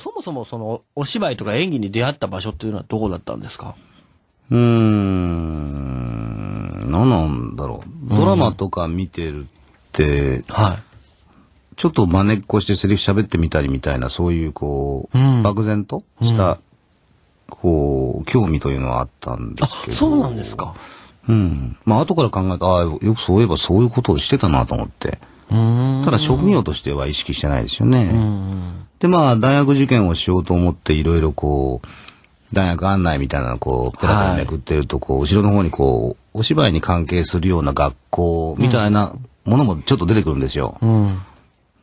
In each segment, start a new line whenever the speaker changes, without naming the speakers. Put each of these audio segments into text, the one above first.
そもそもその、お芝居とか演技に出会った場所っていうのはどこだったんですかうーん、何なんだろう。ドラマとか見てるって、うん、はい。ちょっと真似っこしてセリフ喋ってみたりみたいな、そういうこう、うん、漠然とした、うん、こう、興味というのはあったんですけど。あ、そうなんですか。うん。まあ、後から考えた、ああ、よくそういえばそういうことをしてたなと思って。ただ職業としては意識してないですよね。うんで、まあ、大学受験をしようと思って、いろいろこう、大学案内みたいなのこう、ペラペラめくってると、こう、後ろの方にこう、お芝居に関係するような学校みたいなものもちょっと出てくるんですよ。うん、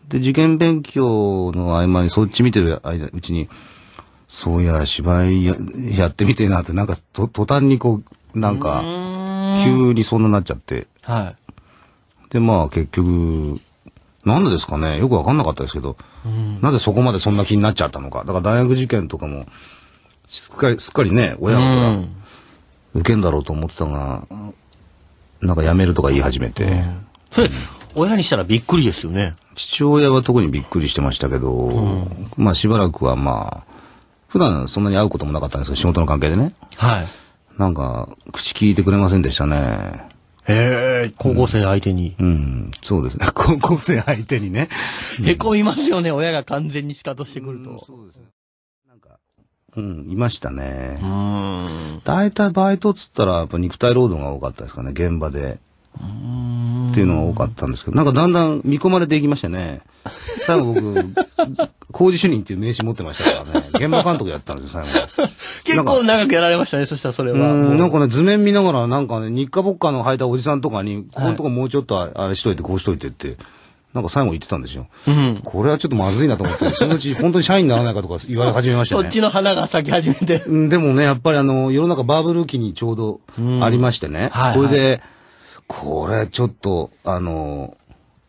で、受験勉強の合間にそっち見てる間うちに、そういや、芝居ややってみてえなって、なんかと、途端にこう、なんか、急にそんななっちゃって。はい。で、まあ結局、なんでですかねよくわかんなかったですけど、うん、なぜそこまでそんな気になっちゃったのか。だから大学受験とかも、すっかり、すっかりね、親が、受けんだろうと思ってたが、なんかやめるとか言い始めて。うん、それ、うん、親にしたらびっくりですよね。父親は特にびっくりしてましたけど、まあしばらくはまあ、普段そんなに会うこともなかったんですけど、仕事の関係でね。はい。なんか、口聞いてくれませんでしたね。へえ、高校生相手に、うん。うん、そうですね。高校生相手にね。へこみますよね、親が完全に仕方してくると。そうですね。なんか、うん、いましたね。うん。大体バイトっつったら、やっぱ肉体労働が多かったですかね、現場で。っていうのが多かったんですけど、なんかだんだん見込まれていきましたね。最後僕、工事主任っていう名刺持ってましたからね。現場監督やったんですよ、最後。結構長くやられましたね、そしたらそれは。うんなんかね、図面見ながら、なんかね、日課ぼっかの履いたおじさんとかに、ここのとこもうちょっとあれしといて、こうしといてって。なんか最後言ってたんですよ。うん、これはちょっとまずいなと思って、そのうち本当に社員にならないかとか言われ始めましたね。そっちの花が咲き始めて。でもね、やっぱりあの、世の中バブル期にちょうどありましてね。うん、はい、はい、これで、これちょっと、あの、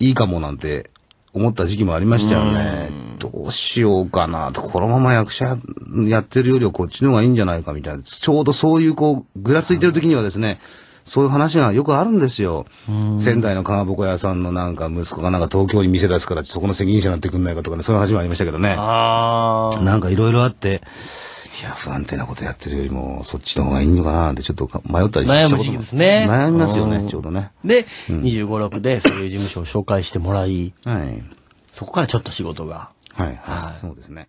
いいかもなんて思った時期もありましたよね。どうしようかなと、このまま役者やってるよりはこっちの方がいいんじゃないかみたいな、ちょうどそういうこう、ぐらついてる時にはですね、そういう話がよくあるんですよ。仙台のかまぼこ屋さんのなんか息子がなんか東京に店出すからそこの責任者になってくんないかとかね、そういう話もありましたけどね。なんかいろいろあって、いや、不安定なことやってるよりも、そっちの方がいいのかなってちょっと迷ったりしたこと悩む時期ですね。悩みますよね、ちょうどね。で、うん、25、6でそういう事務所を紹介してもらい、はい。そこからちょっと仕事が。はい、はい、はい。そうですね。